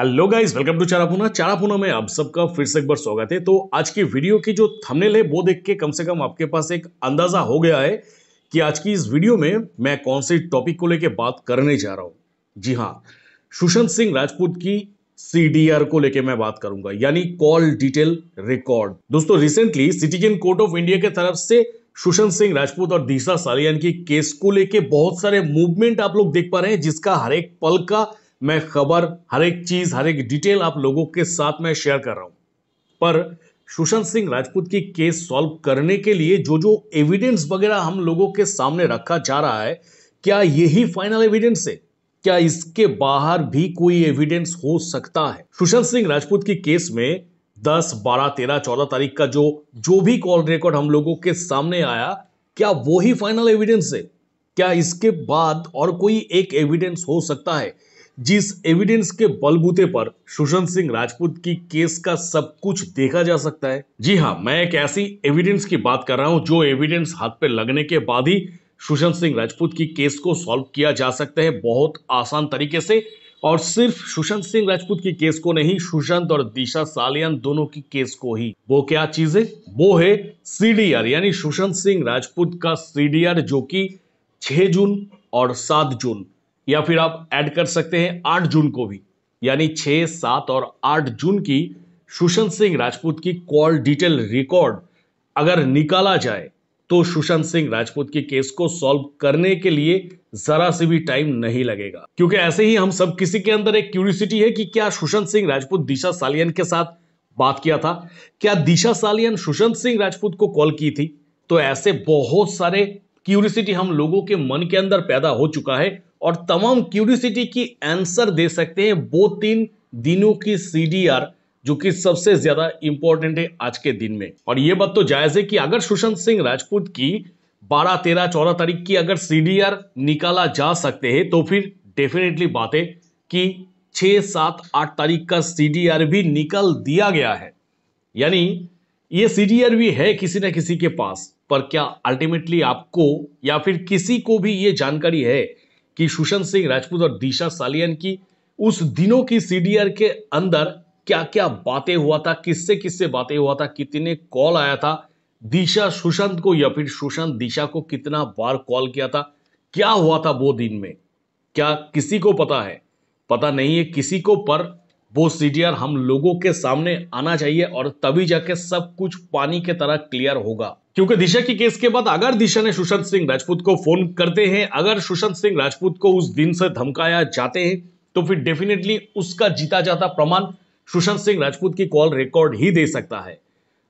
hello guys welcome to चारापुना चारापुना में आप सबका फिर से एक बार स्वागत है तो आज की वीडियो की जो थंबनेल है वो देख के कम से कम आपके पास एक अंदाज़ा हो गया है कि आज की इस वीडियो में मैं कौन से टॉपिक को लेके बात करने जा रहा हूं जी हां सुशांत सिंह राजपूत की सीडीआर को लेके मैं बात करूंगा यानी कॉल डिटेल रिकॉर्ड दोस्तों recently citizen court of India के तरफ से सुशांत सिंह राजपूत और दिशा सालियान की केस को लेके बहुत सारे मूवमेंट आप लोग देख पा रहे हैं जिसका हर एक पल का मैं खबर हर एक चीज हर एक डिटेल आप लोगों के साथ मैं शेयर कर रहा हूं पर सुशांत सिंह राजपूत की केस सॉल्व करने के लिए जो जो एविडेंस वगैरह हम लोगों के सामने रखा जा रहा है क्या यही फाइनल एविडेंस है क्या इसके बाहर भी कोई एविडेंस हो सकता है सुशांत सिंह राजपूत की केस में 10, 12, 13, 14 तारीख का जो जो भी कॉल रिकॉर्ड हम लोगों के सामने आया क्या वो ही फाइनल एविडेंस है क्या इसके बाद और कोई एक एविडेंस हो सकता है जिस एविडेंस के बलबूते पर सुशांत सिंह राजपूत की केस का सब कुछ देखा जा सकता है जी हाँ मैं एक ऐसी एविडेंस की बात कर रहा हूं जो एविडेंस हाथ पे लगने के बाद ही सुशांत सिंह राजपूत की केस को सॉल्व किया जा सकता है बहुत आसान तरीके से और सिर्फ सुशांत सिंह राजपूत की केस को नहीं सुशांत और दिशा सालियान दोनों की केस को ही वो क्या चीज है वो है सीडीआर यानी सुशांत सिंह राजपूत का सीडीआर जो कि 6 जून और 7 जून या फिर आप ऐड कर सकते हैं आठ जून को भी यानी छह सात और आठ जून की सुशांत सिंह राजपूत की कॉल डिटेल रिकॉर्ड अगर निकाला जाए तो सुशांत सिंह राजपूत के केस को सॉल्व करने के लिए जरा से भी टाइम नहीं लगेगा क्योंकि ऐसे ही हम सब किसी के अंदर एक क्यूरियसिटी है कि क्या सुशांत सिंह राजपूत दिशा सालियन के साथ बात किया था क्या दिशा सालियन सुशांत सिंह राजपूत को कॉल की थी तो ऐसे बहुत सारे क्यूरियसिटी हम लोगों के मन के अंदर पैदा हो चुका है और तमाम क्यूरियोसिटी की आंसर दे सकते हैं वो तीन दिनों की सीडीआर जो कि सबसे ज्यादा इंपॉर्टेंट है आज के दिन में और ये बात तो जायज है कि अगर सुशांत सिंह राजपूत की बारह तेरह चौदह तारीख की अगर सीडीआर निकाला जा सकते हैं तो फिर डेफिनेटली बात है कि 6, सात आठ तारीख का सीडीआर भी निकाल दिया गया है यानी ये सीडीआर भी है किसी ना किसी के पास पर क्या अल्टीमेटली आपको या फिर किसी को भी ये जानकारी है कि सुशांत सिंह राजपूत और दिशा सालियन की उस दिनों की सीडीआर के अंदर क्या क्या बातें हुआ था किससे किससे बातें हुआ था कितने कॉल आया था दिशा सुशांत को या फिर सुशांत दिशा को कितना बार कॉल किया था क्या हुआ था वो दिन में क्या किसी को पता है पता नहीं है किसी को पर वो सीडीआर हम लोगों के सामने आना चाहिए और तभी जाके सब कुछ पानी के तरह क्लियर होगा क्योंकि दिशा की केस के बाद अगर दिशा ने सुशांत सिंह राजपूत को फोन करते हैं अगर सुशांत सिंह राजपूत को उस दिन से धमकाया जाते हैं तो फिर डेफिनेटली उसका जीता जाता प्रमाण सुशांत सिंह राजपूत की कॉल रिकॉर्ड ही दे सकता है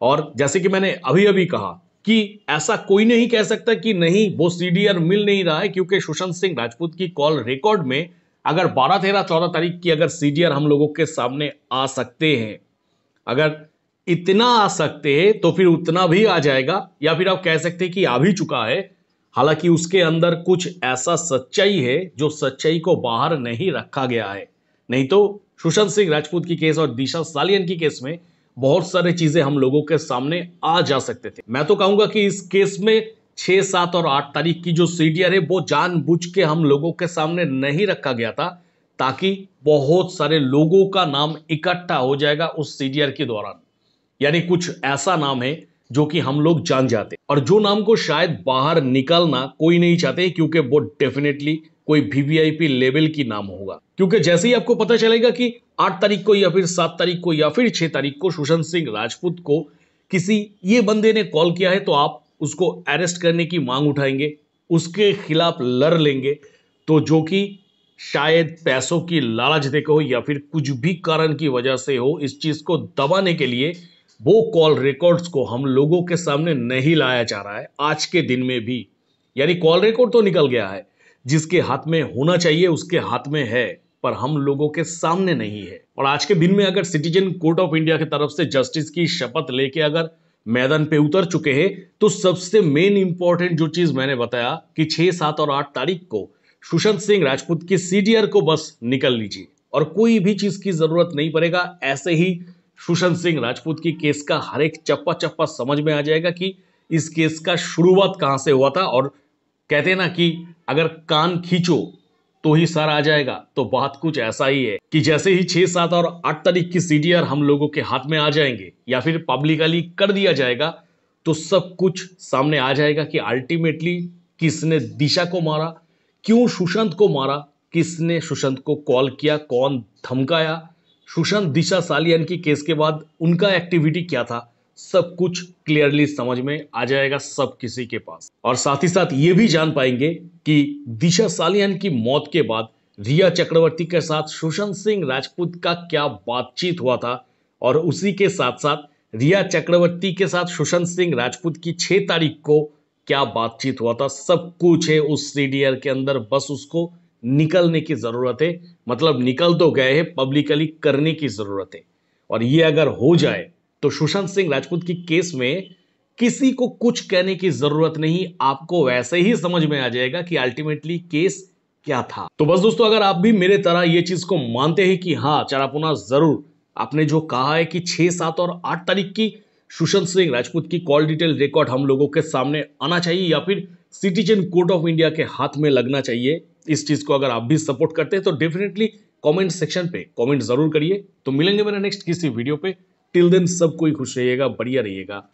और जैसे कि मैंने अभी अभी कहा कि ऐसा कोई नहीं कह सकता कि नहीं वो सीडीआर मिल नहीं रहा है क्योंकि सुशांत सिंह राजपूत की कॉल रिकॉर्ड में अगर बारह तेरह चौदह तारीख की अगर सी हम लोगों के सामने आ सकते हैं अगर इतना आ सकते हैं तो फिर उतना भी आ जाएगा या फिर आप कह सकते हैं कि आ भी चुका है हालांकि उसके अंदर कुछ ऐसा सच्चाई है जो सच्चाई को बाहर नहीं रखा गया है नहीं तो सुशांत सिंह राजपूत की केस और दिशा सालियन की केस में बहुत सारी चीजें हम लोगों के सामने आ जा सकते थे मैं तो कहूंगा कि इस केस में छः सात और आठ तारीख की जो सीडीआर है वो जानबूझ के हम लोगों के सामने नहीं रखा गया था ताकि बहुत सारे लोगों का नाम इकट्ठा हो जाएगा उस सीडीआर के दौरान यानी कुछ ऐसा नाम है जो कि हम लोग जान जाते और जो नाम को शायद बाहर निकालना कोई नहीं चाहते क्योंकि वो डेफिनेटली कोई वीवीआईपी लेवल की नाम होगा क्योंकि जैसे ही आपको पता चलेगा कि आठ तारीख को या फिर सात तारीख को या फिर छह तारीख को सुशांत सिंह राजपूत को किसी ये बंदे ने कॉल किया है तो आप उसको अरेस्ट करने की मांग उठाएंगे उसके खिलाफ लड़ लेंगे तो जो कि शायद पैसों की लालच देकर हो या फिर कुछ भी कारण की वजह से हो इस चीज़ को दबाने के लिए वो कॉल रिकॉर्ड्स को हम लोगों के सामने नहीं लाया जा रहा है आज के दिन में भी यानी कॉल रिकॉर्ड तो निकल गया है जिसके हाथ में होना चाहिए उसके हाथ में है पर हम लोगों के सामने नहीं है और आज के दिन में अगर सिटीजन कोर्ट ऑफ इंडिया की तरफ से जस्टिस की शपथ लेके अगर मैदान पे उतर चुके हैं तो सबसे मेन इंपॉर्टेंट जो चीज मैंने बताया कि छह सात और आठ तारीख को सुशांत सिंह राजपूत के सीडीआर को बस निकल लीजिए और कोई भी चीज की जरूरत नहीं पड़ेगा ऐसे ही सुशांत सिंह राजपूत की केस का हर एक चप्पा चप्पा समझ में आ जाएगा कि इस केस का शुरुआत कहां से हुआ था और कहते ना कि अगर कान खींचो तो ही सर आ जाएगा तो बात कुछ ऐसा ही है कि जैसे ही छह सात और आठ तारीख की सी हम लोगों के हाथ में आ जाएंगे या फिर पब्लिकली कर दिया जाएगा तो सब कुछ सामने आ जाएगा कि अल्टीमेटली किसने दिशा को मारा क्यों सुशांत को मारा किसने सुशांत को कॉल किया कौन धमकाया सुशांत दिशा सालियान की केस के बाद उनका एक्टिविटी क्या था सब कुछ क्लियरली समझ में आ जाएगा सब किसी के पास और साथ ही साथ ये भी जान पाएंगे कि दिशा सालियान की मौत के बाद रिया चक्रवर्ती के साथ सुशांत सिंह राजपूत का क्या बातचीत हुआ था और उसी के साथ साथ रिया चक्रवर्ती के साथ सुशांत सिंह राजपूत की छह तारीख को क्या बातचीत हुआ था सब कुछ है उस सी के अंदर बस उसको निकलने की ज़रूरत है मतलब निकल तो गए हैं पब्लिकली करने की ज़रूरत है और ये अगर हो जाए तो सुशांत सिंह राजपूत की केस में किसी को कुछ कहने की जरूरत नहीं आपको वैसे ही समझ में आ जाएगा कि अल्टीमेटली केस क्या था तो बस दोस्तों अगर आप भी मेरे तरह ये चीज को मानते हैं कि हाँ चारापुना जरूर आपने जो कहा है कि छह सात और आठ तारीख की सुशांत सिंह राजपूत की कॉल डिटेल रिकॉर्ड हम लोगों के सामने आना चाहिए या फिर सिटीजन कोर्ट ऑफ इंडिया के हाथ में लगना चाहिए इस चीज को अगर आप भी सपोर्ट करते हैं तो डेफिनेटली कमेंट सेक्शन पे कमेंट जरूर करिए तो मिलेंगे मेरे नेक्स्ट किसी वीडियो पे टिल देन सब कोई खुश रहिएगा बढ़िया रहिएगा